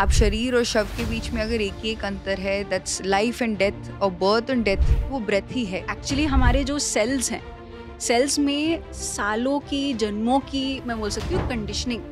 आप शरीर और शव के बीच में अगर एक एक अंतर है दैट्स लाइफ एंड डेथ और बर्थ एंड डेथ वो ब्रेथ ही है एक्चुअली हमारे जो सेल्स हैं सेल्स में सालों की जन्मों की मैं बोल सकती हूँ कंडीशनिंग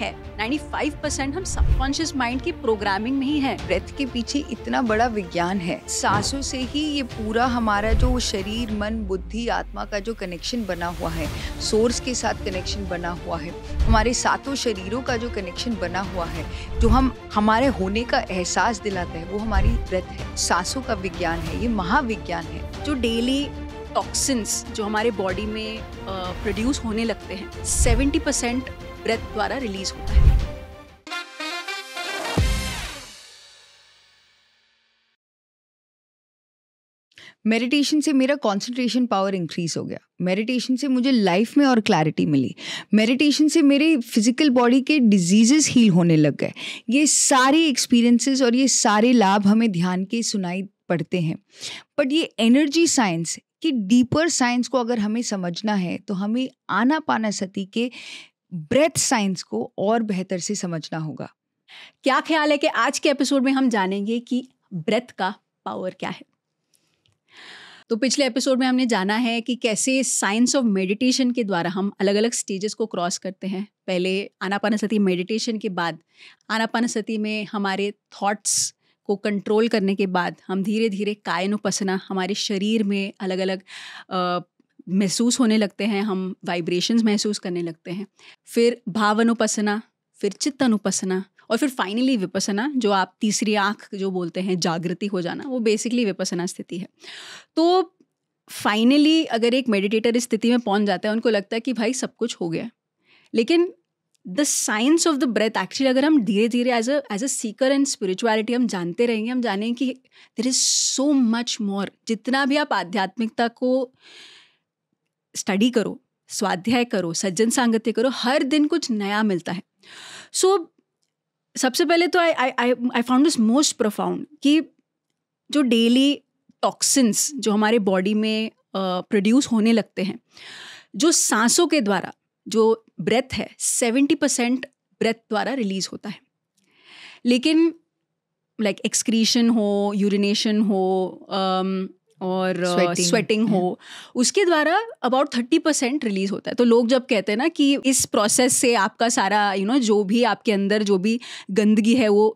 है 95 परसेंट हम सबकॉन्शियस माइंड की प्रोग्रामिंग में ही है ब्रेथ के पीछे इतना बड़ा विज्ञान है सांसों से ही ये पूरा हमारा जो शरीर मन बुद्धि आत्मा का जो कनेक्शन बना हुआ है सोर्स के साथ कनेक्शन बना हुआ है हमारे सातों शरीरों का जो कनेक्शन बना हुआ है जो हम हमारे होने का एहसास दिलाता है वो हमारी ब्रेथ है सांसों का विज्ञान है ये महाविज्ञान है जो डेली टॉक्सिन्स जो हमारे बॉडी में प्रोड्यूस होने लगते हैं 70 परसेंट व्रत द्वारा रिलीज होता है मेडिटेशन से मेरा कंसंट्रेशन पावर इंक्रीज हो गया मेडिटेशन से मुझे लाइफ में और क्लैरिटी मिली मेडिटेशन से मेरे फिजिकल बॉडी के डिजीजेस हील होने लग गए ये सारे एक्सपीरियंसेस और ये सारे लाभ हमें ध्यान के सुनाई पड़ते हैं बट ये एनर्जी साइंस की डीपर साइंस को अगर हमें समझना है तो हमें आना पाना सती के ब्रेथ साइंस को और बेहतर से समझना होगा क्या ख्याल है कि आज के एपिसोड में हम जानेंगे कि ब्रेथ का पावर क्या है तो पिछले एपिसोड में हमने जाना है कि कैसे साइंस ऑफ मेडिटेशन के द्वारा हम अलग अलग स्टेजेस को क्रॉस करते हैं पहले आनापानसती मेडिटेशन के बाद सती में हमारे थॉट्स को कंट्रोल करने के बाद हम धीरे धीरे कायन उपसना हमारे शरीर में अलग अलग महसूस होने लगते हैं हम वाइब्रेशंस महसूस करने लगते हैं फिर भाव अनुपसना फिर चित्त अनुपसना और फिर फाइनली विपसना जो आप तीसरी आँख जो बोलते हैं जागृति हो जाना वो बेसिकली विपसना स्थिति है तो फाइनली अगर एक मेडिटेटर इस स्थिति में पहुंच जाता है उनको लगता है कि भाई सब कुछ हो गया लेकिन the science of the breath actually अगर हम धीरे धीरे as a as a seeker and spirituality हम जानते रहेंगे हम जानेंगे कि देर इज़ सो मच मोर जितना भी आप आध्यात्मिकता को स्टडी करो स्वाध्याय करो सज्जन सांगत्य करो हर दिन कुछ नया मिलता है सो so, सबसे पहले तो I I I found this most profound कि जो डेली टॉक्सिन्स जो हमारे बॉडी में प्रोड्यूस uh, होने लगते हैं जो सांसों के द्वारा जो ब्रेथ है सेवेंटी परसेंट ब्रेथ द्वारा रिलीज होता है लेकिन लाइक like, एक्सक्रीशन हो यूरिनेशन हो um, और स्वेटिंग uh, हो उसके द्वारा अबाउट थर्टी परसेंट रिलीज होता है तो लोग जब कहते हैं ना कि इस प्रोसेस से आपका सारा यू you नो know, जो भी आपके अंदर जो भी गंदगी है वो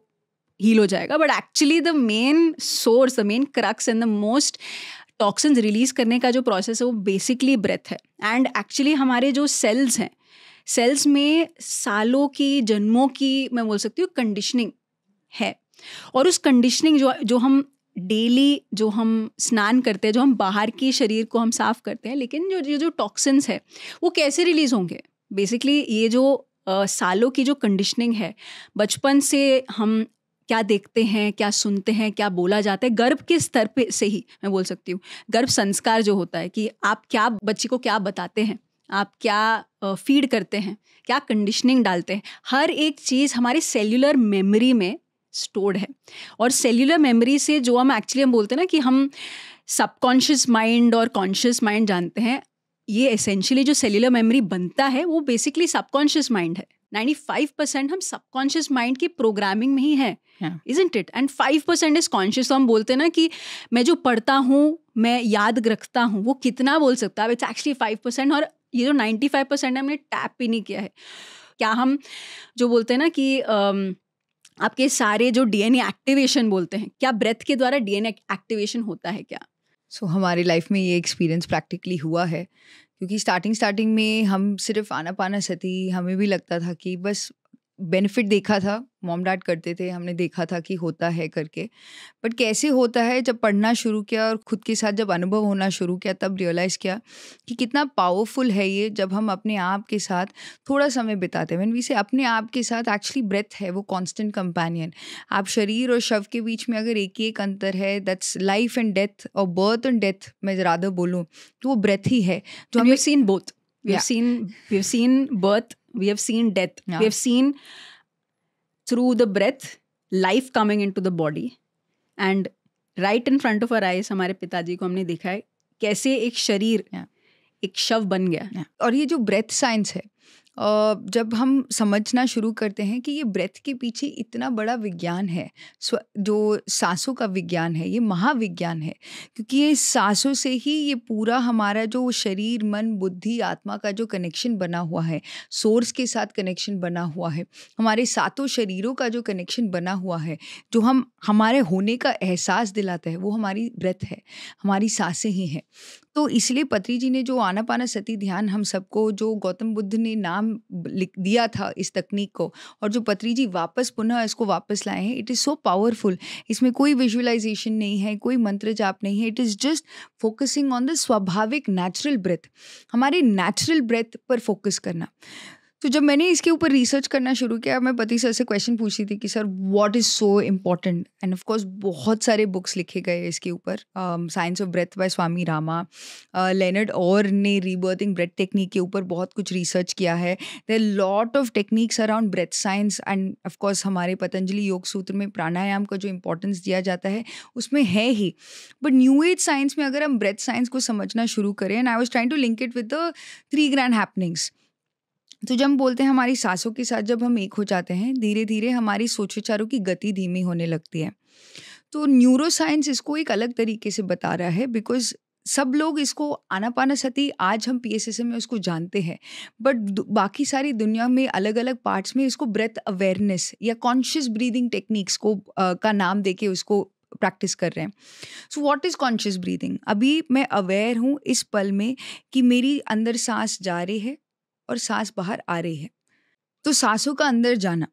हील हो जाएगा but actually the main source the main crux and the most toxin release करने का जो प्रोसेस है वो बेसिकली ब्रेथ है एंड एक्चुअली हमारे जो सेल्स हैं सेल्स में सालों की जन्मों की मैं बोल सकती हूँ कंडीशनिंग है और उस कंडीशनिंग जो जो हम डेली जो हम स्नान करते हैं जो हम बाहर के शरीर को हम साफ करते हैं लेकिन जो ये जो टॉक्सिन्स है वो कैसे रिलीज होंगे बेसिकली ये जो आ, सालों की जो कंडीशनिंग है बचपन से हम क्या देखते हैं क्या सुनते हैं क्या बोला जाता है गर्भ के स्तर पे से ही मैं बोल सकती हूँ गर्भ संस्कार जो होता है कि आप क्या बच्चे को क्या बताते हैं आप क्या फीड करते हैं क्या कंडीशनिंग डालते हैं हर एक चीज़ हमारे सेल्युलर मेमोरी में स्टोर्ड है और सेल्यूलर मेमोरी से जो हम एक्चुअली हम बोलते हैं ना कि हम सबकॉन्शियस माइंड और कॉन्शियस माइंड जानते हैं ये एसेंशियली जो सेल्युलर मेमोरी बनता है वो बेसिकली सबकॉन्शियस माइंड है 95 परसेंट हम सबकॉन्शियस माइंड की प्रोग्रामिंग में ही है is int it and five percent is conscious हम बोलते हैं ना कि मैं जो पढ़ता हूँ मैं याद रखता हूँ वो कितना बोल सकता है इट्स एक्चुअली फाइव परसेंट और ये जो नाइन्टी फाइव परसेंट है हमने टैप भी नहीं किया है क्या हम जो बोलते हैं ना कि आपके सारे जो डीएनए एक्टिवेशन बोलते हैं क्या ब्रेथ के द्वारा डीएनए एक्टिवेशन होता है क्या सो so, हमारी लाइफ में ये एक्सपीरियंस प्रैक्टिकली हुआ है क्योंकि स्टार्टिंग स्टार्टिंग में हम सिर्फ आना पाना सती हमें भी लगता था कि बस बेनिफिट देखा था मॉम डैड करते थे हमने देखा था कि होता है करके बट कैसे होता है जब पढ़ना शुरू किया और ख़ुद के साथ जब अनुभव होना शुरू किया तब रियलाइज़ किया कि कितना पावरफुल है ये जब हम अपने आप के साथ थोड़ा समय बिताते हैं वैन वी से अपने आप के साथ एक्चुअली ब्रेथ है वो कांस्टेंट कंपेनियन आप शरीर और शव के बीच में अगर एक ही एक अंतर है दैट्स लाइफ एंड डेथ और बर्थ एंड डेथ मैं ज़्यादा बोलूँ तो वो ब्रेथ ही है तो हमें seen both We've yeah. seen we've seen birth, we have seen death. Yeah. We have seen through the breath life coming into the body and right in front of our eyes हमारे पिताजी को हमने देखा है कैसे एक शरीर yeah. एक शव बन गया yeah. और ये जो ब्रेथ साइंस है जब हम समझना शुरू करते हैं कि ये ब्रेथ के पीछे इतना बड़ा विज्ञान है जो सांसों का विज्ञान है ये महाविज्ञान है क्योंकि ये सांसों से ही ये पूरा हमारा जो शरीर मन बुद्धि आत्मा का जो कनेक्शन बना हुआ है सोर्स के साथ कनेक्शन बना हुआ है हमारे सातों शरीरों का जो कनेक्शन बना हुआ है जो हम हमारे होने का एहसास दिलाता है वो हमारी ब्रेथ है हमारी सांसें ही हैं तो इसलिए पत्री जी ने जो आना पाना सती ध्यान हम सबको जो गौतम बुद्ध ने नाम नाम दिया था इस तकनीक को और जो पत्री जी वापस पुनः इसको वापस लाए हैं इट इज़ सो पावरफुल इसमें कोई विजुअलाइजेशन नहीं है कोई मंत्र जाप नहीं है it is just focusing on the स्वाभाविक नेचुरल ब्रेथ हमारे नेचुरल ब्रेथ पर फोकस करना तो जब मैंने इसके ऊपर रिसर्च करना शुरू किया मैं पति सर से क्वेश्चन पूछी थी कि sir what is so important and of course बहुत सारे बुक्स लिखे गए इसके ऊपर science of breath by Swami Rama Leonard और ने रीबर्थिंग ब्रेथ टेक्निक के ऊपर बहुत कुछ रिसर्च किया है there lot of techniques around breath science and of course हमारे पतंजलि योग सूत्र में प्राणायाम का जो इम्पोर्टेंस दिया जाता है उसमें है ही बट न्यू एज साइंस में अगर हम ब्रेथ साइंस को समझना शुरू करें and I was trying to link it with the three grand happenings तो जब हम बोलते हैं हमारी सांसों के साथ जब हम एक हो जाते हैं धीरे धीरे हमारी सोच विचारों की गति धीमी होने लगती है तो न्यूरोसाइंस इसको एक अलग तरीके से बता रहा है बिकॉज सब लोग इसको आनापाना सती आज हम पी में उसको जानते हैं बट बाकी सारी दुनिया में अलग अलग पार्ट्स में इसको ब्रेथ अवेयरनेस या कॉन्शियस ब्रीदिंग टेक्निक्स को आ, का नाम देके उसको प्रैक्टिस कर रहे हैं so what is conscious breathing अभी मैं अवेयर हूँ इस पल में कि मेरी अंदर सांस जा रही है और सांस बाहर आ रही है तो सांसों का अंदर जाना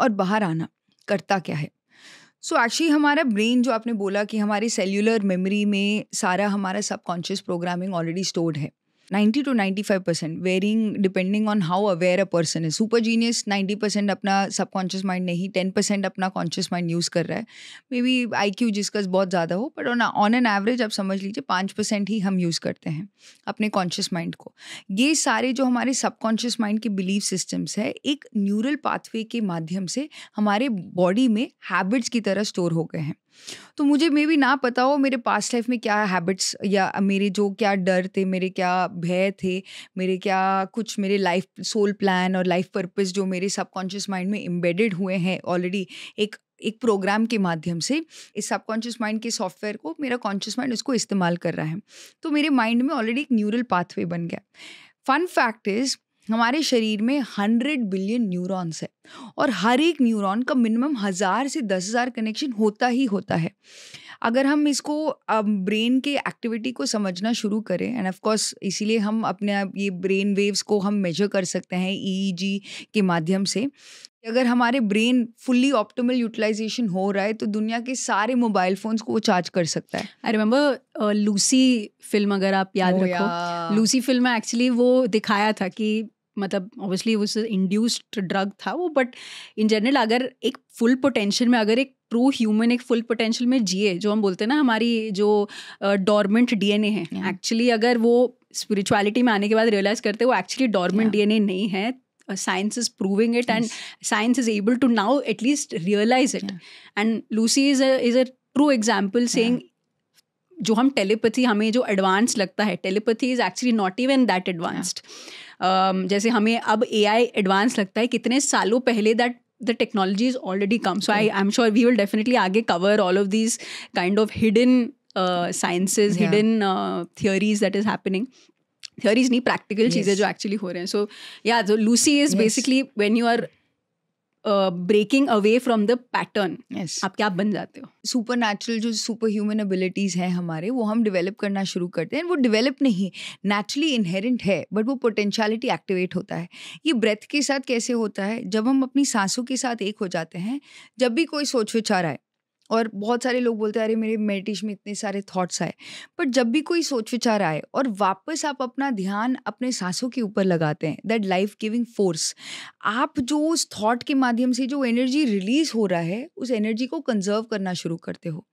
और बाहर आना करता क्या है सो so एक्चुअली हमारा ब्रेन जो आपने बोला कि हमारी सेल्यूलर मेमोरी में सारा हमारा सबकॉन्शियस प्रोग्रामिंग ऑलरेडी स्टोर्ड है ninety two ninety five percent varying depending on how aware a person है सुपर जीनियस 90 परसेंट अपना सबकॉन्शियस माइंड नहीं टेन परसेंट अपना कॉन्शियस माइंड यूज़ कर रहा है मे बी आई क्यू जिसका बहुत ज़्यादा हो बट ऑन एन एवरेज आप समझ लीजिए पाँच परसेंट ही हम यूज़ करते हैं अपने कॉन्शियस माइंड को ये सारे जो हमारे सबकॉन्शियस माइंड के बिलीव सिस्टम्स है एक न्यूरल पाथवे के माध्यम से हमारे बॉडी में हैबिट्स की तरह स्टोर हो गए हैं तो मुझे मे बी ना पता हो मेरे पास्ट लाइफ में क्या हैबिट्स या मेरे जो क्या डर थे मेरे क्या भय थे मेरे क्या कुछ मेरे लाइफ सोल प्लान और लाइफ पर्पस जो मेरे सबकॉन्शियस माइंड में एम्बेडेड हुए हैं ऑलरेडी एक एक प्रोग्राम के माध्यम से इस सबकॉन्शियस माइंड के सॉफ्टवेयर को मेरा कॉन्शियस माइंड उसको इस्तेमाल कर रहा है तो मेरे माइंड में ऑलरेडी एक न्यूरल पाथवे बन गया फन फैक्ट इज़ हमारे शरीर में हंड्रेड बिलियन न्यूरॉन्स है और हर एक न्यूरॉन का मिनिमम हज़ार से दस हज़ार कनेक्शन होता ही होता है अगर हम इसको ब्रेन के एक्टिविटी को समझना शुरू करें एंड ऑफ कोर्स इसीलिए हम अपने ये ब्रेन वेव्स को हम मेजर कर सकते हैं ईईजी e e के माध्यम से अगर हमारे ब्रेन फुल्ली ऑप्टिमल यूटिलाइजेशन हो रहा है तो दुनिया के सारे मोबाइल फोन्स को वो चार्ज कर सकता है आई रिमेम्बर लूसी फिल्म अगर आप याद oh, रखो लूसी फिल्म में एक्चुअली वो दिखाया था कि मतलब ऑब्वियसली उस इंड्यूस्ड ड्रग था वो बट इन जनरल अगर एक फुल पोटेंशियल में अगर एक ट्रू ह्यूमन एक फुल पोटेंशियल में जिए जो हम बोलते हैं ना हमारी जो डॉर्मेंट डीएनए है एक्चुअली yeah. अगर वो स्पिरिचुअलिटी में आने के बाद रियलाइज करते वो एक्चुअली डॉर्मेंट डीएनए नहीं है science is proving it and science is able to now at least realise it and Lucy is is a true example सेंग जो हम टेलीपैथी हमें जो एडवांस लगता है telepathy is actually not even that advanced Um, जैसे हमें अब ए आई एडवांस लगता है कितने सालों पहले that the technology is already come so I I am sure we will definitely आगे cover all of this kind of hidden sciences hidden theories that is happening theories नहीं प्रैक्टिकल चीजें जो एक्चुअली हो रहे हैं सो या जो Lucy is basically when you are breaking away from the pattern आप क्या बन जाते हो सुपर नेचुरल जो सुपर ह्यूमन एबिलिटीज़ हैं हमारे वो हम डिवेलप करना शुरू करते हैं वो डिवेलप नहीं नेचुरली इनहेरेंट है बट वो पोटेंशियलिटी एक्टिवेट होता है ये ब्रेथ के साथ कैसे होता है जब हम अपनी सांसों के साथ एक हो जाते हैं जब भी कोई सोच विचार आए और बहुत सारे लोग बोलते हैं अरे मेरे मेडिटेशन में इतने सारे थॉट्स आए बट जब भी कोई सोच विचार आए और वापस आप अपना ध्यान अपने सांसों के ऊपर लगाते हैं दैट लाइफ गिविंग फोर्स आप जो उस थॉट के माध्यम से जो एनर्जी रिलीज हो रहा है उस एनर्जी को कंजर्व करना शुरू करते हो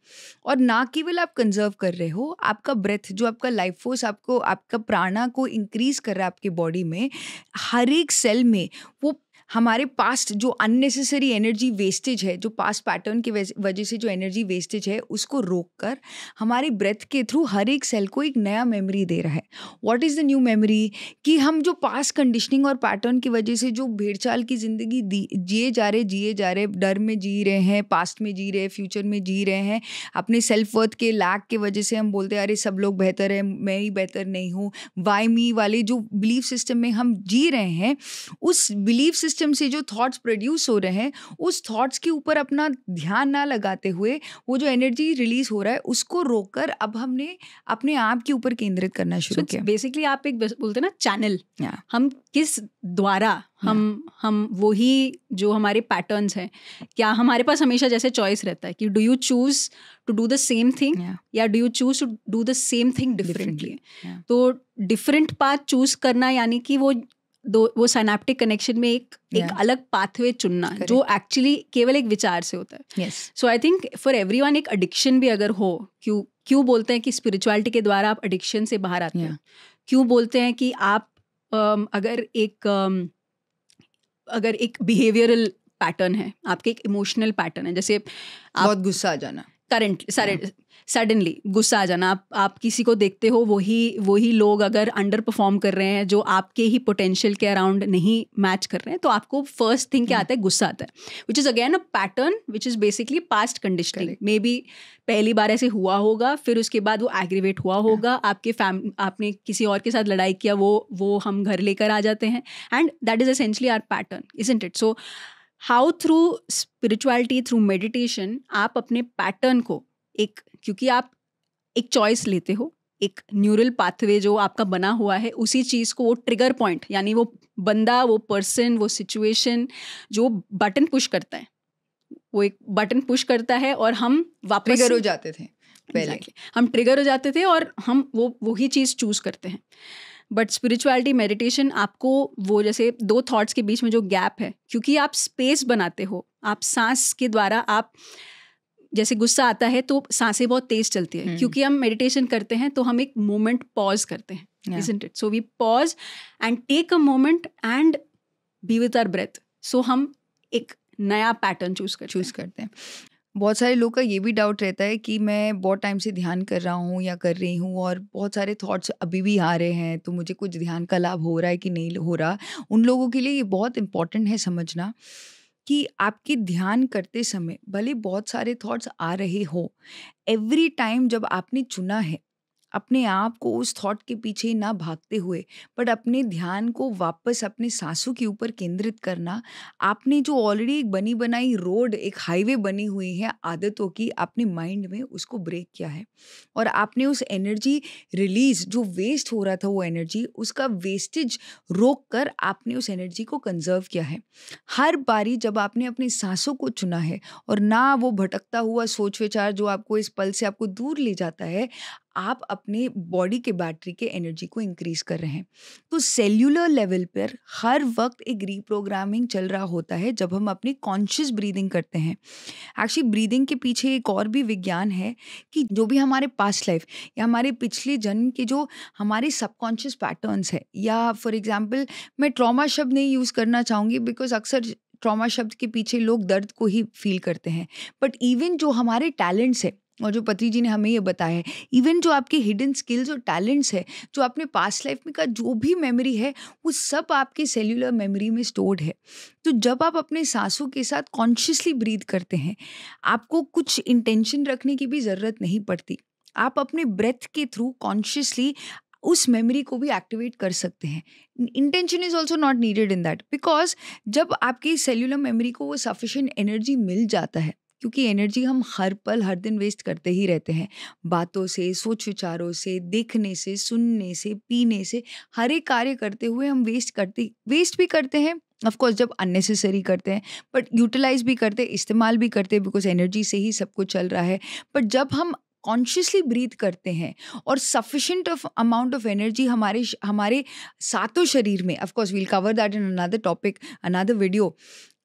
और ना केवल आप कंजर्व कर रहे हो आपका ब्रेथ जो आपका लाइफ फोर्स आपको आपका प्राणा को इंक्रीज कर रहा है आपके बॉडी में हर एक सेल में वो हमारे पास्ट जो अननेसेसरी एनर्जी वेस्टेज है जो पास्ट पैटर्न की वजह से जो एनर्जी वेस्टेज है उसको रोक कर हमारे ब्रेथ के थ्रू हर एक सेल को एक नया मेमोरी दे रहा है what is the new memory कि हम जो पास्ट कंडीशनिंग और पैटर्न की वजह से जो भेड़चाल की ज़िंदगी जिए जा रहे जिए जा रहे डर में जी रहे हैं पास्ट में जी रहे फ्यूचर में जी रहे हैं अपने सेल्फ वर्थ के लैक के वजह से हम बोलते हैं अरे सब लोग बेहतर है मैं ही बेहतर नहीं हूँ वाई मी वाले जो बिलीफ सिस्टम में हम जी रहे हैं उस बिलीफ सिस्टम सिस्टम से जो थॉट्स प्रोड्यूस हो रहे हैं उस थॉट्स के ऊपर अपना ध्यान ना लगाते हुए वो जो एनर्जी रिलीज हो रहा है उसको रोक अब हमने अपने आप के ऊपर केंद्रित करना शुरू so, किया बेसिकली आप एक बोलते हैं ना चैनल yeah. हम किस द्वारा हम हम वही जो हमारे पैटर्न्स हैं क्या हमारे पास हमेशा जैसे चॉइस रहता है कि do you choose to do the same thing या do you choose to do the same thing differently तो डिफरेंट पाथ चूज करना यानी कि वो दो वो सैनाप्टिक कनेक्शन में एक yeah. एक अलग पाथवे चुनना Correct. जो एक्चुअली केवल एक विचार से होता है so I think for every एक एडिक्शन भी अगर हो क्यों क्यों बोलते हैं कि स्पिरिचुअलिटी के द्वारा आप एडिक्शन से बाहर आते yeah. हैं क्यों बोलते हैं कि आप अगर एक अगर एक बिहेवियरल पैटर्न है आपके एक इमोशनल पैटर्न है जैसे आप बहुत गुस्सा आ जाना करंट सारे yeah. सडनली गुस्सा आ जाना आप आप किसी को देखते हो वही वही लोग अगर अंडर परफॉर्म कर रहे हैं जो आपके ही पोटेंशियल के अराउंड नहीं मैच कर रहे हैं तो आपको फर्स्ट थिंग क्या हम्म। आता है गुस्सा आता है which is again a pattern which is basically past conditioning maybe पहली बार ऐसे हुआ होगा फिर उसके बाद वो एग्रीवेट हुआ हाँ। होगा आपके फैम आपने किसी और के साथ लड़ाई किया वो वो हम घर लेकर आ जाते हैं and that is essentially our pattern is int it so how through spirituality through meditation आप अपने पैटर्न को एक क्योंकि आप एक चॉइस लेते हो एक न्यूरल पाथवे जो आपका बना हुआ है उसी चीज़ को वो ट्रिगर पॉइंट यानी वो बंदा वो पर्सन वो सिचुएशन जो बटन पुश करता है वो एक बटन पुश करता है और हम वापस ट्रिगर हो जाते थे पहले exactly. हम ट्रिगर हो जाते थे और हम वो वही चीज़ चूज़ करते हैं बट स्पिरिचुअलिटी मेडिटेशन आपको वो जैसे दो थॉट्स के बीच में जो गैप है क्योंकि आप स्पेस बनाते हो आप सांस के द्वारा आप जैसे गुस्सा आता है तो सांसें बहुत तेज चलती है हम्म। क्योंकि हम मेडिटेशन करते हैं तो हम एक मोमेंट पॉज करते हैं it so we pause and take a moment and be with our breath so हम एक नया पैटर्न चूज कर चूज करते हैं बहुत सारे लोग का ये भी डाउट रहता है कि मैं बहुत टाइम से ध्यान कर रहा हूँ या कर रही हूँ और बहुत सारे थॉट्स अभी भी आ रहे हैं तो मुझे कुछ ध्यान का लाभ हो रहा है कि नहीं हो रहा उन लोगों के लिए ये बहुत इम्पॉर्टेंट है समझना कि आपके ध्यान करते समय भले बहुत सारे थॉट्स आ रहे हो एवरी टाइम जब आपने चुना है अपने आप को उस थॉट के पीछे ना भागते हुए बट अपने ध्यान को वापस अपने सांसों के ऊपर केंद्रित करना आपने जो ऑलरेडी एक बनी बनाई रोड एक हाईवे बनी हुई है आदतों की आपने माइंड में उसको ब्रेक किया है और आपने उस एनर्जी रिलीज जो वेस्ट हो रहा था वो एनर्जी उसका वेस्टेज रोक कर आपने उस एनर्जी को कंजर्व किया है हर बारी जब आपने अपने सांसों को चुना है और ना वो भटकता हुआ सोच विचार जो आपको इस पल से आपको दूर ले जाता है आप अपने बॉडी के बैटरी के एनर्जी को इंक्रीज कर रहे हैं तो सेल्यूलर लेवल पर हर वक्त एक रीप्रोग्रामिंग चल रहा होता है जब हम अपनी कॉन्शियस ब्रीदिंग करते हैं एक्चुअली ब्रीदिंग के पीछे एक और भी विज्ञान है कि जो भी हमारे पास्ट लाइफ या हमारे पिछले जन्म के जो हमारे सबकॉन्शियस पैटर्न्स है या फॉर एग्जाम्पल मैं ट्रॉमा शब्द नहीं यूज़ करना चाहूँगी बिकॉज अक्सर ट्रॉमा शब्द के पीछे लोग दर्द को ही फील करते हैं बट इवन जो हमारे टैलेंट्स है और जो पति जी ने हमें ये बताया है इवन जो आपके हिडन स्किल्स और टैलेंट्स है जो आपने पास्ट लाइफ में का जो भी मेमोरी है वो सब आपके सेल्यूलर मेमोरी में स्टोर्ड है तो जब आप अपने सांसों के साथ कॉन्शियसली ब्रीद करते हैं आपको कुछ इंटेंशन रखने की भी ज़रूरत नहीं पड़ती आप अपने ब्रेथ के थ्रू कॉन्शियसली उस मेमोरी को भी एक्टिवेट कर सकते हैं intention is also not needed in that because जब आपकी सेल्यूलर मेमोरी को वो सफिशेंट एनर्जी मिल जाता है क्योंकि एनर्जी हम हर पल हर दिन वेस्ट करते ही रहते हैं बातों से सोच विचारों से देखने से सुनने से पीने से हर एक कार्य करते हुए हम वेस्ट करते वेस्ट भी करते हैं ऑफकोर्स जब अननेसेसरी करते हैं बट यूटिलाइज भी करते इस्तेमाल भी करते बिकॉज एनर्जी से ही सब कुछ चल रहा है बट जब हम कॉन्शियसली ब्रीथ करते हैं और sufficient of amount of energy हमारे हमारे सातों शरीर में of course will cover that in another topic another video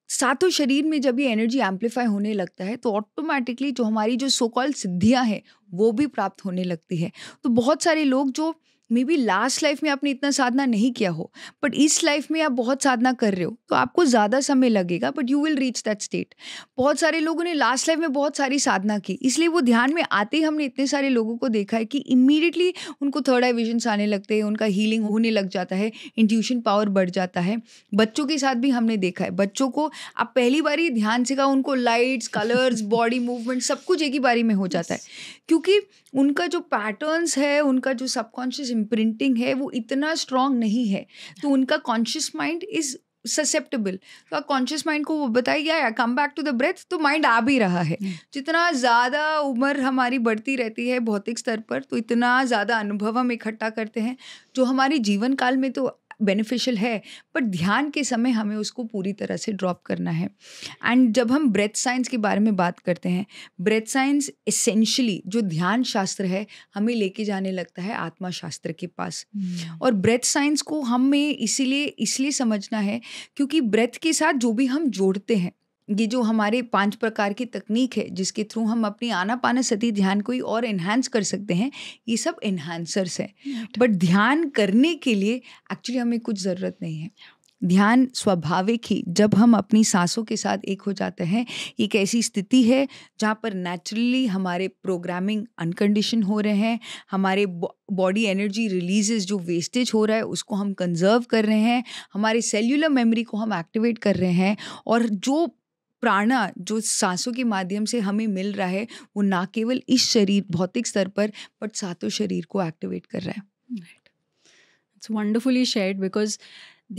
सातों शरीर में जब ये एनर्जी एम्पलीफाई होने लगता है तो ऑटोमेटिकली जो हमारी जो सो कॉल सिद्धियाँ हैं वो भी प्राप्त होने लगती है तो बहुत सारे लोग जो मे बी लास्ट लाइफ में आपने इतना साधना नहीं किया हो बट इस लाइफ में आप बहुत साधना कर रहे हो तो आपको ज़्यादा समय लगेगा but you will reach that state बहुत सारे लोगों ने लास्ट लाइफ में बहुत सारी साधना की इसलिए वो ध्यान में आते ही हमने इतने सारे लोगों को देखा है कि इमीडिएटली उनको थर्ड आई विजन्स आने लगते हैं उनका हीलिंग होने लग जाता है इंट्यूशन पावर बढ़ जाता है बच्चों के साथ भी हमने देखा है बच्चों को आप पहली बार ही ध्यान से कहा उनको लाइट्स कलर्स बॉडी मूवमेंट सब कुछ एक ही बारी में हो जाता है क्योंकि उनका जो पैटर्न्स है उनका जो सबकॉन्शियस इम्प्रिंटिंग है वो इतना स्ट्रांग नहीं है तो उनका कॉन्शियस माइंड इज ससेप्टेबल तो आप कॉन्शियस माइंड को वो बताया गया come back to the breath तो माइंड आ भी रहा है हम्म। जितना ज़्यादा उम्र हमारी बढ़ती रहती है भौतिक स्तर पर तो इतना ज़्यादा अनुभव हम इकट्ठा करते हैं जो हमारे जीवन काल में तो बेनिफिशियल है पर ध्यान के समय हमें उसको पूरी तरह से ड्रॉप करना है एंड जब हम ब्रेथ साइंस के बारे में बात करते हैं ब्रेथ साइंस इसेंशली जो ध्यान शास्त्र है हमें लेके जाने लगता है आत्मा शास्त्र के पास hmm. और ब्रेथ साइंस को हमें इसीलिए इसलिए समझना है क्योंकि ब्रेथ के साथ जो भी हम जोड़ते हैं ये जो हमारे पांच प्रकार की तकनीक है जिसके थ्रू हम अपनी आना पाना सती ध्यान को ही और एनहेंस कर सकते हैं ये सब एनहेंसर्स है बट ध्यान करने के लिए एक्चुअली हमें कुछ ज़रूरत नहीं है ध्यान स्वाभाविक ही जब हम अपनी सांसों के साथ एक हो जाते हैं एक ऐसी स्थिति है जहाँ पर नेचुरली हमारे प्रोग्रामिंग अनकंडीशन हो रहे हैं हमारे बॉडी एनर्जी रिलीजेस जो वेस्टेज हो रहा है उसको हम कंजर्व कर रहे हैं हमारे सेल्युलर मेमोरी को हम एक्टिवेट कर रहे हैं और जो प्राणा जो सांसों के माध्यम से हमें मिल रहा है वो ना केवल इस शरीर भौतिक स्तर पर बट सातों शरीर को एक्टिवेट कर रहा है इट्स वंडरफुली शेड बिकॉज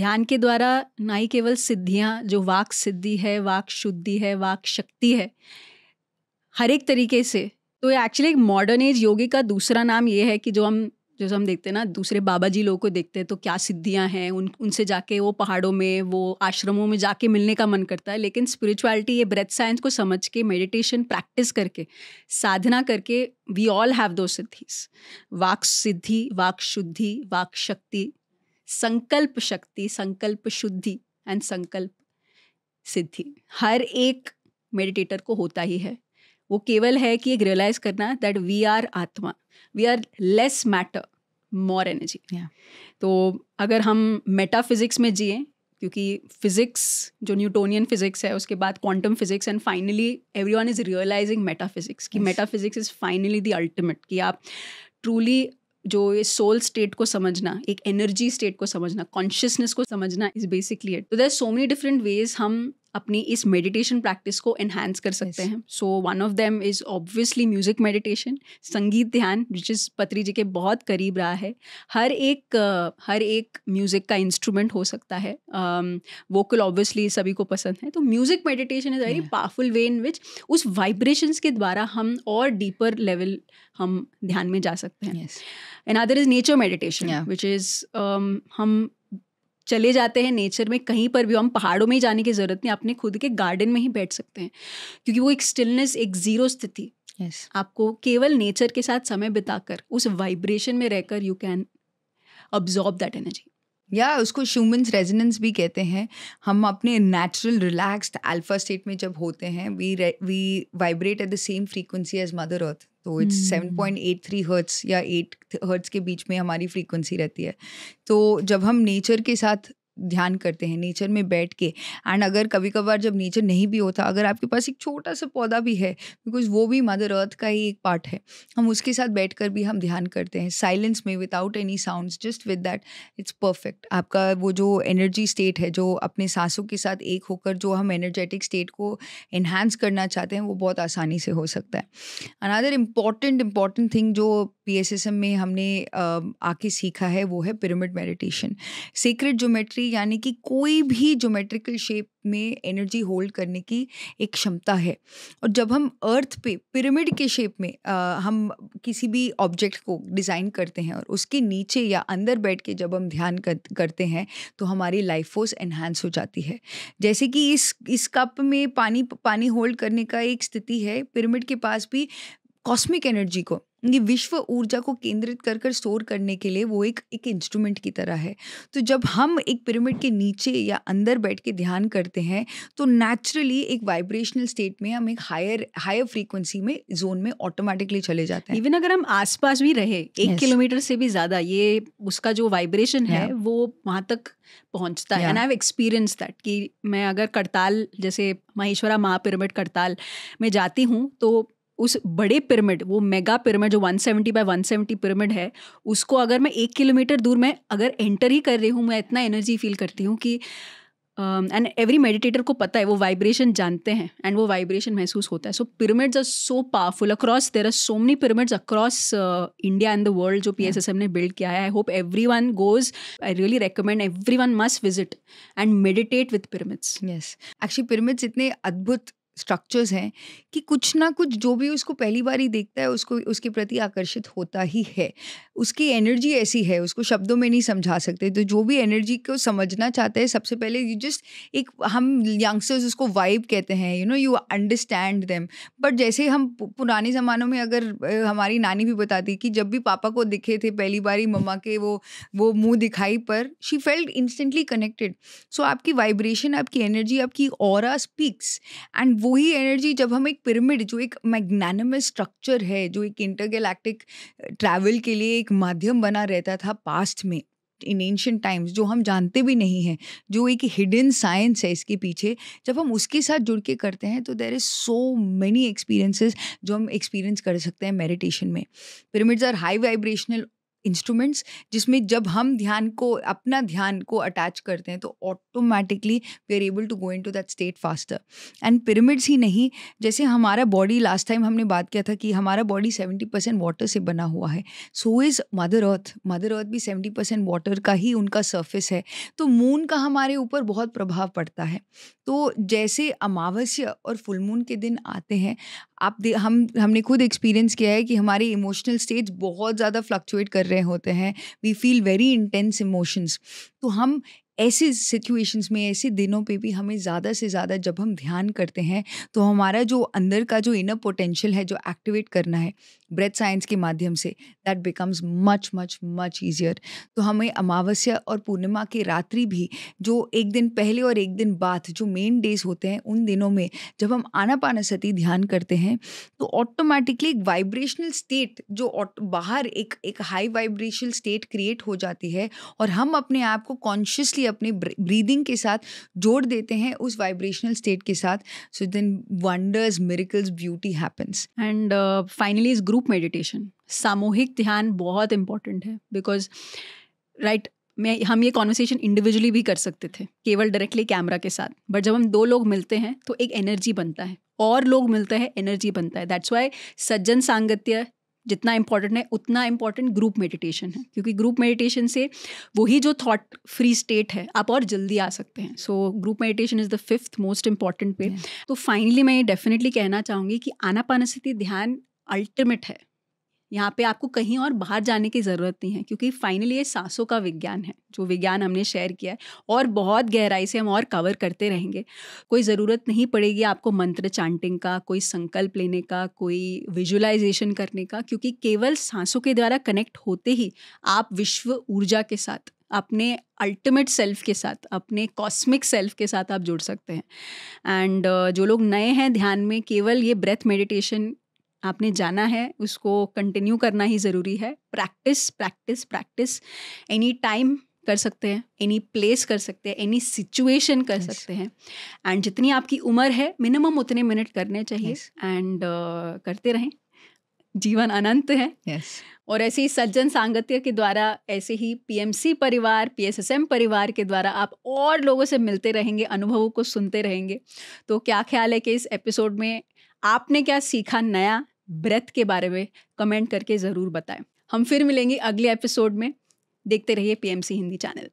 ध्यान के द्वारा ना ही केवल सिद्धियाँ जो वाक सिद्धि है वाक शुद्धि है वाक शक्ति है हर एक तरीके से तो एक्चुअली एक मॉडर्न एज योगी का दूसरा नाम ये है कि जो हम जैसे हम देखते हैं ना दूसरे बाबा जी लोगों को देखते हैं तो क्या सिद्धियां हैं उन उनसे जाके वो पहाड़ों में वो आश्रमों में जाके मिलने का मन करता है लेकिन स्पिरिचुअलिटी ये ब्रेथ साइंस को समझ के मेडिटेशन प्रैक्टिस करके साधना करके वी ऑल हैव दो सिद्धिस वाक सिद्धि वाक शुद्धि वाक शक्ति संकल्प शक्ति संकल्प शुद्धि एंड संकल्प सिद्धि हर एक मेडिटेटर को होता ही है वो केवल है कि एक रियलाइज करना that we are atma we are less matter more energy तो अगर हम मेटाफिजिक्स में जिए क्योंकि फिजिक्स जो न्यूटोनियन फिजिक्स है उसके बाद quantum physics and finally every one is realizing metaphysics कि metaphysics is finally the ultimate कि आप ट्रूली जो ये सोल स्टेट को समझना एक एनर्जी स्टेट को समझना कॉन्शियसनेस को समझना इज बेसिकली इट तो there so many different ways हम अपनी इस मेडिटेशन प्रैक्टिस को एनहेंस कर सकते yes. हैं so one of them is obviously music meditation संगीत ध्यान विच इज़ पत्री जी के बहुत करीब रहा है हर एक हर एक म्यूज़िक का इंस्ट्रूमेंट हो सकता है वोकल um, ऑब्वियसली सभी को पसंद है तो music meditation is very powerful way in which उस वाइब्रेशंस के द्वारा हम और डीपर लेवल हम ध्यान में जा सकते हैं and other is nature meditation which is हम चले जाते हैं नेचर में कहीं पर भी हम पहाड़ों में ही जाने की ज़रूरत नहीं अपने खुद के गार्डन में ही बैठ सकते हैं क्योंकि वो एक स्टिलनेस एक ज़ीरो स्थिति yes. आपको केवल नेचर के साथ समय बिताकर उस वाइब्रेशन में रहकर you can absorb that energy या उसको ह्यूमन्स रेजिनेंस भी कहते हैं हम अपने नेचुरल रिलैक्स्ड अल्फा स्टेट में जब होते हैं we we vibrate at the same frequency as mother earth तो it's seven point eight three hertz या एट हर्ट्स के बीच में हमारी फ्रीक्वेंसी रहती है तो जब हम नेचर के साथ ध्यान करते हैं नेचर में बैठ के एंड अगर कभी कभार जब नेचर नहीं भी होता अगर आपके पास एक छोटा सा पौधा भी है बिकॉज वो भी मदर अर्थ का ही एक पार्ट है हम उसके साथ बैठ कर भी हम ध्यान करते हैं साइलेंस में without any sound just with that it's perfect आपका वो जो एनर्जी स्टेट है जो अपने सांसों के साथ एक होकर जो हम एनर्जेटिक स्टेट को इन्हांस करना चाहते हैं वो बहुत आसानी से हो सकता है अनदर इम्पॉर्टेंट इम्पॉर्टेंट थिंग जो पी एस एस एम में हमने आके सीखा है वो है pyramid meditation secret geometry energy यानी कि कोई भी जोमेट्रिकल शेप में एनर्जी होल्ड करने की एक क्षमता है और जब हम अर्थ पे पिरामिड के शेप में आ, हम किसी भी ऑब्जेक्ट को डिज़ाइन करते हैं और उसके नीचे या अंदर बैठ के जब हम ध्यान कर, करते हैं तो हमारी लाइफ फोर्स एनहांस हो जाती है जैसे कि इस इस कप में पानी पानी होल्ड करने का एक स्थिति है पिरामिड के पास भी कॉस्मिक एनर्जी को ये विश्व ऊर्जा को केंद्रित कर कर स्टोर करने के लिए वो एक एक इंस्ट्रूमेंट की तरह है तो जब हम एक पिरामिड के नीचे या अंदर बैठ के ध्यान करते हैं तो नेचुरली एक वाइब्रेशनल स्टेट में हम एक हायर हायर फ्रीक्वेंसी में जोन में ऑटोमेटिकली चले जाते हैं इवन अगर हम आसपास भी रहे एक yes. किलोमीटर से भी ज़्यादा ये उसका जो वाइब्रेशन है yeah. वो वहाँ तक पहुंचता है एंड एक्सपीरियंस दैट कि मैं अगर करताल जैसे माहेश्वरा महापिरामिड करताल में जाती हूँ तो उस बड़े पिरामिड वो मेगा पिरामिड जो 170 सेवेंटी बाय वन पिरामिड है उसको अगर मैं एक किलोमीटर दूर में अगर एंटर ही कर रही हूँ मैं इतना एनर्जी फील करती हूँ कि एंड एवरी मेडिटेटर को पता है वो वाइब्रेशन जानते हैं एंड वो वाइब्रेशन महसूस होता है so pyramids are so powerful across there are so many pyramids across India and the world जो पी ने बिल्ड किया है I hope every one goes I really recommend every one must visit and meditate with pyramids yes actually pyramids इतने अद्भुत structures हैं कि कुछ ना कुछ जो भी उसको पहली बार ही देखता है उसको उसके प्रति आकर्षित होता ही है उसकी एनर्जी ऐसी है उसको शब्दों में नहीं समझा सकते तो जो भी एनर्जी को समझना चाहते हैं सबसे पहले यू जस्ट एक हम यंगस्टर्स उसको वाइब कहते हैं you know you understand them but जैसे हम पुराने ज़मानों में अगर हमारी नानी भी बताती कि जब भी पापा को दिखे थे पहली बार ही मम्मा के वो वो मुँह दिखाई पर she felt instantly connected so आपकी वाइब्रेशन आपकी एनर्जी आपकी और स्पीक्स एंड वही एनर्जी जब हम एक पिरामिड जो एक मैग्नानमस स्ट्रक्चर है जो एक इंटरगैलैक्टिक ट्रैवल के लिए एक माध्यम बना रहता था पास्ट में इन एंशियंट टाइम्स जो हम जानते भी नहीं हैं जो एक हिडन साइंस है इसके पीछे जब हम उसके साथ जुड़ के करते हैं तो there is so many experiences जो हम एक्सपीरियंस कर सकते हैं मेडिटेशन में pyramids are high vibrational instruments जिसमें जब हम ध्यान को अपना ध्यान को अटैच करते हैं तो automatically we are able to go into that state faster and pyramids ही नहीं जैसे हमारा बॉडी लास्ट टाइम हमने बात किया था कि हमारा बॉडी सेवेंटी परसेंट वाटर से बना हुआ है so is mother earth mother earth भी सेवेंटी परसेंट वाटर का ही उनका सर्फेस है तो मून का हमारे ऊपर बहुत प्रभाव पड़ता है तो जैसे अमावस्या और फुलमून के दिन आते हैं आप हम हमने खुद एक्सपीरियंस किया है कि हमारे इमोशनल स्टेट्स बहुत ज़्यादा फ्लक्चुएट कर रहे होते हैं we feel very intense emotions तो हम ऐसे सिचुएशंस में ऐसे दिनों पे भी हमें ज़्यादा से ज़्यादा जब हम ध्यान करते हैं तो हमारा जो अंदर का जो इनर पोटेंशियल है जो एक्टिवेट करना है ब्रेथ साइंस के माध्यम से that becomes much much much easier तो हमें अमावस्या और पूर्णिमा की रात्रि भी जो एक दिन पहले और एक दिन बाद जो मेन डेज होते हैं उन दिनों में जब हम पाना सती ध्यान करते हैं तो ऑटोमेटिकली एक वाइब्रेशनल स्टेट जो बाहर एक एक हाई वाइब्रेशनल स्टेट क्रिएट हो जाती है और हम अपने आप को कॉन्शियसली अपने ब्रीदिंग के साथ जोड़ देते हैं उस वाइब्रेशनल स्टेट के साथ so then wonders miracles beauty happens and finally is group meditation सामूहिक ध्यान बहुत इंपॉर्टेंट है बिकॉज राइट right, मैं हम ये कॉन्वर्सेशन इंडिविजुअली भी कर सकते थे केवल डायरेक्टली कैमरा के साथ बट जब हम दो लोग मिलते हैं तो एक एनर्जी बनता है और लोग मिलते हैं एनर्जी बनता है दैट्स वाई सज्जन सांगत्य जितना इम्पॉर्टेंट है उतना इम्पॉर्टेंट ग्रुप मेडिटेशन है क्योंकि ग्रुप मेडिटेशन से वही जो थॉट फ्री स्टेट है आप और जल्दी आ सकते हैं so group meditation is the fifth most important पे तो फाइनली मैं ये डेफिनेटली कहना चाहूँगी कि स्थिति ध्यान अल्टीमेट है यहाँ पे आपको कहीं और बाहर जाने की ज़रूरत नहीं है क्योंकि फाइनली ये सांसों का विज्ञान है जो विज्ञान हमने शेयर किया है और बहुत गहराई से हम और कवर करते रहेंगे कोई ज़रूरत नहीं पड़ेगी आपको मंत्र चांटिंग का कोई संकल्प लेने का कोई विजुलाइजेशन करने का क्योंकि केवल सांसों के द्वारा कनेक्ट होते ही आप विश्व ऊर्जा के साथ अपने अल्टीमेट सेल्फ के साथ अपने कॉस्मिक सेल्फ के साथ आप जुड़ सकते हैं एंड जो लोग नए हैं ध्यान में केवल ये ब्रेथ मेडिटेशन आपने जाना है उसको कंटिन्यू करना ही ज़रूरी है practice practice practice any time कर सकते हैं एनी प्लेस कर सकते हैं एनी सिचुएशन कर yes. सकते हैं एंड जितनी आपकी उम्र है मिनिमम उतने मिनट करने चाहिए एंड yes. uh, करते रहें जीवन अनंत है yes. और ऐसे ही सज्जन सांगत्य के द्वारा ऐसे ही पीएमसी परिवार पीएसएसएम परिवार के द्वारा आप और लोगों से मिलते रहेंगे अनुभवों को सुनते रहेंगे तो क्या ख्याल है कि इस एपिसोड में आपने क्या सीखा नया ब्रेथ के बारे में कमेंट करके ज़रूर बताएं हम फिर मिलेंगे अगले एपिसोड में देखते रहिए पीएमसी हिंदी चैनल